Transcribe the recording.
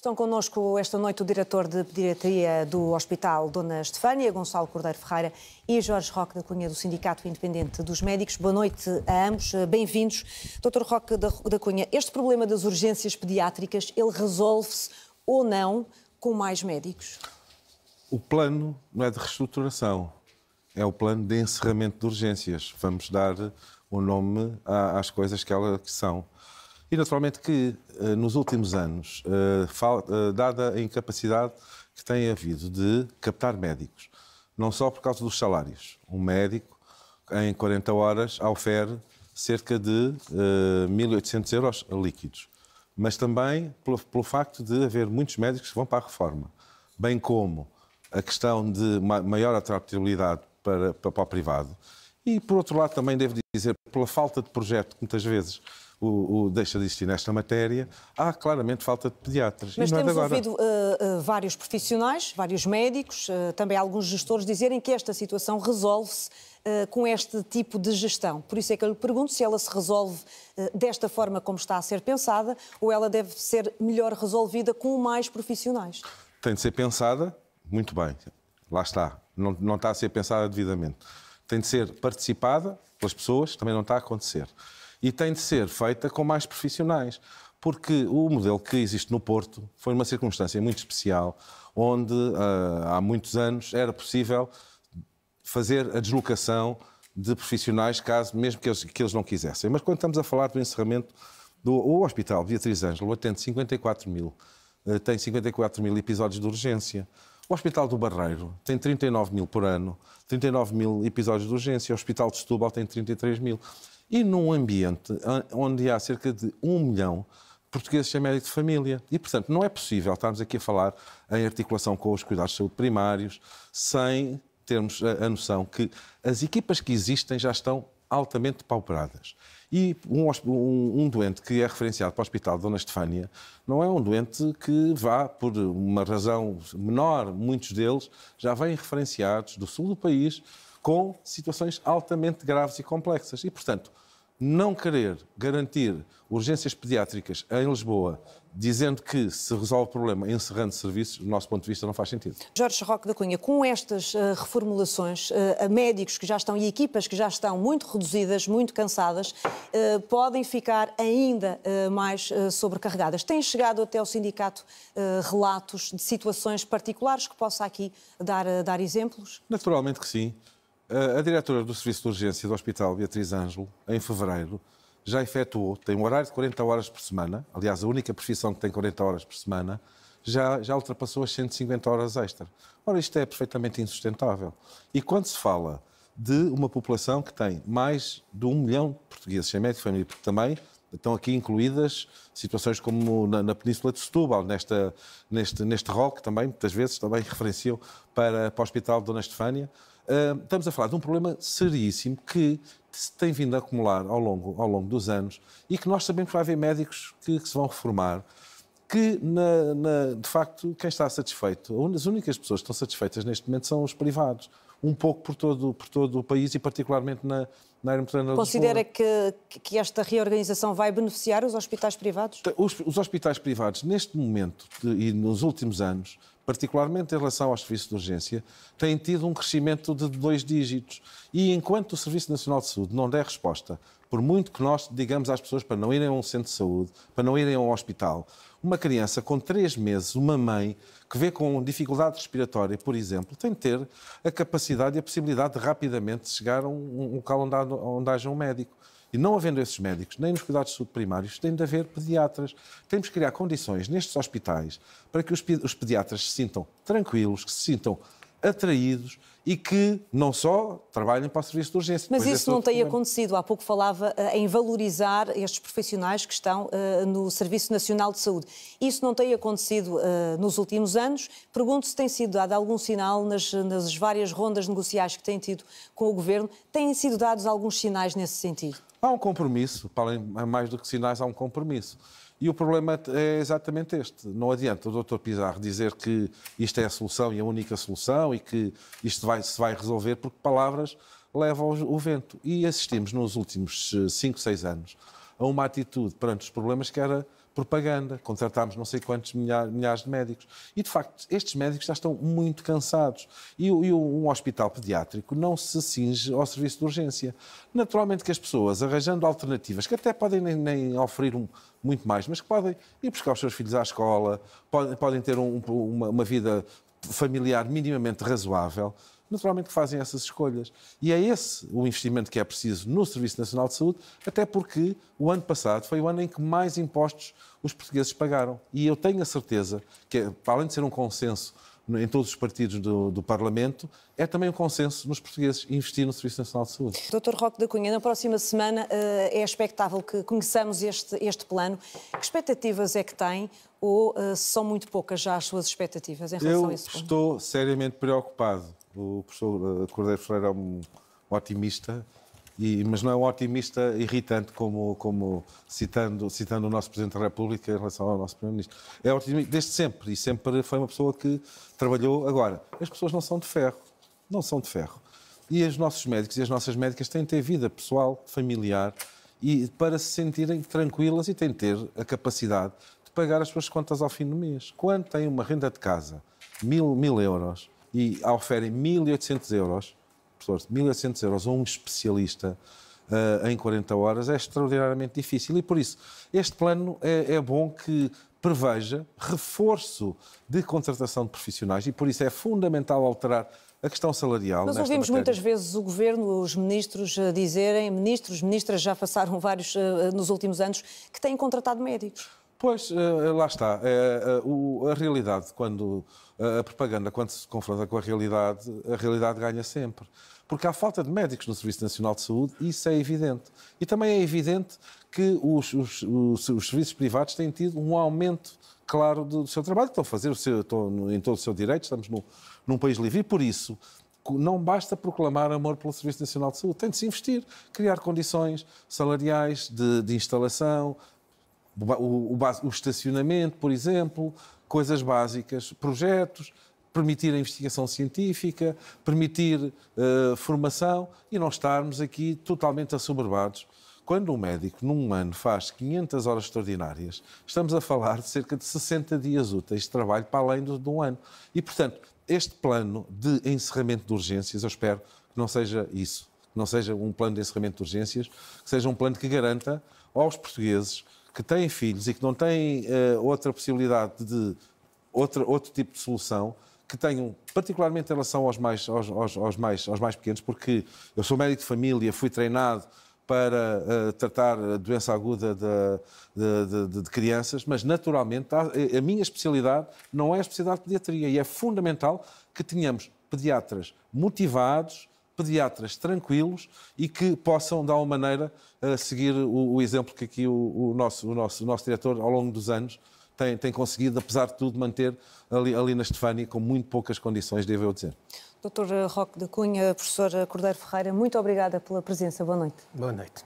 Estão connosco esta noite o diretor de pediatria do Hospital Dona Estefânia, Gonçalo Cordeiro Ferreira e Jorge Roque da Cunha do Sindicato Independente dos Médicos. Boa noite a ambos, bem-vindos. Dr. Roque da Cunha, este problema das urgências pediátricas, ele resolve-se ou não com mais médicos? O plano não é de reestruturação, é o plano de encerramento de urgências. Vamos dar o nome às coisas que elas são. E naturalmente que eh, nos últimos anos, eh, eh, dada a incapacidade que tem havido de captar médicos, não só por causa dos salários. Um médico, em 40 horas, ofere cerca de 1.800 euros líquidos, mas também pelo, facto de haver muitos médicos que vão para a reforma, bem como a questão de maior atratividade para, para, para o privado. E, por outro lado, também devo dizer, pela falta de projeto que muitas vezes o, o, deixa de existir nesta matéria, há claramente falta de pediatras. Mas é temos agora... ouvido uh, uh, vários profissionais, vários médicos, uh, também alguns gestores dizerem que esta situação resolve-se com este tipo de gestão. Por isso é que eu lhe pergunto se ela se resolve desta forma como está a ser pensada ou ela deve ser melhor resolvida com mais profissionais. Tem de ser pensada, muito bem, lá está. Não, não está a ser pensada devidamente. Tem de ser participada pelas pessoas, também não está a acontecer e tem de ser feita com mais profissionais. Porque o modelo que existe no Porto foi uma circunstância muito especial, onde ah, há muitos anos era possível fazer a deslocação de profissionais, caso mesmo que eles, que eles não quisessem. Mas quando estamos a falar do encerramento do o Hospital Beatriz Ângelo, atende 54 mil, ah, tem 54 mil episódios de urgência. O Hospital do Barreiro tem 39 mil por ano, 39 mil episódios de urgência. O Hospital de Setúbal tem 33 mil. E num ambiente ah, onde há cerca de um milhão de portugueses sem médico de família. E, portanto, não é possível estarmos aqui a falar em articulação com os cuidados de saúde primários sem termos a, noção que as equipas que existem já estão altamente pauperadas E um, um, um, doente que é referenciado para o Hospital de Dona Estefânia não é um doente que vá, por uma razão menor, muitos deles já vêm referenciados do sul do país com situações altamente graves e complexas. E, portanto, não querer garantir urgências pediátricas em Lisboa, dizendo que se resolve o problema encerrando serviços, do nosso ponto de vista, não faz sentido. Jorge Roque da Cunha, com estas uh, reformulações, uh, médicos que já estão e equipas que já estão muito reduzidas, muito cansadas, uh, podem ficar ainda mais sobrecarregadas. Tem chegado até ao sindicato relatos de situações particulares que possa aqui dar, dar exemplos? Naturalmente que sim. A diretora do Serviço de Urgência do Hospital, Beatriz Ângelo, em fevereiro, já efetuou, tem um horário de 40 horas por semana, aliás, a única profissão que tem 40 horas por semana, já, já ultrapassou as 150 horas extra. Ora, isto é perfeitamente insustentável. E quando se fala de uma população que tem mais de um milhão de portugueses em média de família, porque também estão aqui incluídas situações como na, na Península de Setúbal, nesta, neste, neste rol que também, muitas vezes, também referenciam para, para o Hospital de Dona Estefânia, estamos a falar de um problema seríssimo que se tem vindo a acumular ao longo, ao longo dos anos e que nós sabemos que vai haver médicos que, que se vão reformar, que, na, na, de facto, quem está satisfeito, as únicas pessoas que estão satisfeitas neste momento são os privados um pouco por todo, por todo o país e particularmente na, na área metropolitana Considera que, que esta reorganização vai beneficiar os hospitais privados? Os, os hospitais privados, neste momento e nos últimos anos, particularmente em relação aos serviços de urgência, têm tido um crescimento de dois dígitos. E enquanto o Serviço Nacional de Saúde não der resposta por muito que nós digamos às pessoas para não irem a um centro de saúde, para não irem a um hospital, uma criança com três meses, uma mãe que vê com dificuldade respiratória, por exemplo, tem de ter a capacidade e a possibilidade de rapidamente chegar a um local onde, há, onde haja um médico. E não havendo esses médicos, nem nos cuidados de saúde primários, tem de haver pediatras. Temos que criar condições nestes hospitais para que os pediatras se sintam tranquilos, que se sintam atraídos e que não só trabalhem para o serviço de urgência. Mas é, isso não tem problema. acontecido. Há pouco falava eh, em valorizar estes profissionais que estão uh, no Serviço Nacional de Saúde. Isso não tem acontecido uh, nos últimos anos. Pergunto se tem sido dado algum sinal nas, nas várias rondas negociais que têm tido com o Governo. Têm sido dados alguns sinais nesse sentido? Há um compromisso, para mais do que sinais, há um compromisso. E o problema é exatamente este. Não adianta o Dr. Pizarro dizer que isto é a solução e a única solução e que isto vai, se vai resolver, porque palavras levam o vento. E assistimos nos últimos 5, eh, 6 anos a uma atitude perante os problemas que era propaganda, contratámos não sei quantos milhares, de médicos. E, de facto, estes médicos já estão muito cansados. E, e um hospital pediátrico não se cinge ao serviço de urgência. Naturalmente que as pessoas, arranjando alternativas, que até podem nem, nem oferecer um, muito mais, mas que podem ir buscar os seus filhos à escola, podem, podem ter um, uma, uma, vida familiar minimamente razoável, naturalmente que fazem essas escolhas. E é esse o investimento que é preciso no Serviço Nacional de Saúde, até porque o ano passado foi o ano em que mais impostos os portugueses pagaram. E eu tenho a certeza que, além de ser um consenso em todos os partidos do, do, Parlamento, é também um consenso nos portugueses investir no Serviço Nacional de Saúde. Dr. Roque da Cunha, na próxima semana eh, é expectável que conheçamos este, este plano. Que expectativas é que tem ou eh, são muito poucas já as suas expectativas em relação Eu a isso? Eu estou seriamente preocupado. O professor eh, Cordeiro Ferreira é um otimista e, mas não é um otimista irritante, como, como citando, citando o nosso Presidente da República em relação ao nosso Primeiro-Ministro. É otimista desde sempre e sempre foi uma pessoa que trabalhou. Agora, as pessoas não são de ferro, não são de ferro. E os nossos médicos e as nossas médicas têm de ter vida pessoal, familiar e para se sentirem tranquilas e têm de ter a capacidade de pagar as suas contas ao fim do mês. Quando têm uma renda de casa, mil, mil euros, e oferem 1.800 euros, professor, 1.800 euros a um especialista uh, em 40 horas é extraordinariamente difícil. E por isso, este plano é, é bom que preveja reforço de contratação de profissionais e por isso é fundamental alterar a questão salarial. Nós ouvimos matéria. muitas vezes o governo, os ministros eh, dizerem, ministros, ministras já passaram vários eh, nos últimos anos, que têm contratado médicos. Pois, eh, eh, lá está. Eh, a realidade, quando a propaganda, quando se confronta com a realidade, a realidade ganha sempre. Porque há falta de médicos no Serviço Nacional de Saúde, isso é evidente. E também é evidente que os, os, os, os serviços privados têm tido um aumento claro do, do seu trabalho, estão a fazer o seu, estão em todo o seu direito, estamos no, num país livre e por isso não basta proclamar amor pelo Serviço Nacional de Saúde, tem de se investir, criar condições salariais, de, de instalação, o, o, o estacionamento, por exemplo, coisas básicas, projetos, permitir a investigação científica, permitir uh, formação e não estarmos aqui totalmente assoberbados. Quando um médico num ano faz 500 horas extraordinárias, estamos a falar de cerca de 60 dias úteis de trabalho para além de, de um ano. E, portanto, este plano de encerramento de urgências, eu espero que não seja isso, que não seja um plano de encerramento de urgências, que seja um plano que garanta aos portugueses que têm filhos e que não têm uh, outra possibilidade de outra, outro tipo de solução, que tenham, particularmente em relação aos mais, aos, aos, aos, mais, aos mais pequenos, porque eu sou médico de família, fui treinado para uh, tratar a doença aguda de, de, de, de crianças, mas naturalmente a, tá, eh, a, minha especialidade não é a especialidade de pediatria e é fundamental que tenhamos pediatras motivados, pediatras tranquilos e que possam, de alguma maneira, eh, seguir o, o exemplo que aqui o, o, nosso, o, nosso, o nosso diretor, ao longo dos anos, tem, tem conseguido, apesar de tudo, manter ali, ali na Estefânia com muito poucas condições, devo eu dizer. Doutor Roque da Cunha, professor Cordeiro Ferreira, muito obrigada pela presença. Boa noite. Boa noite.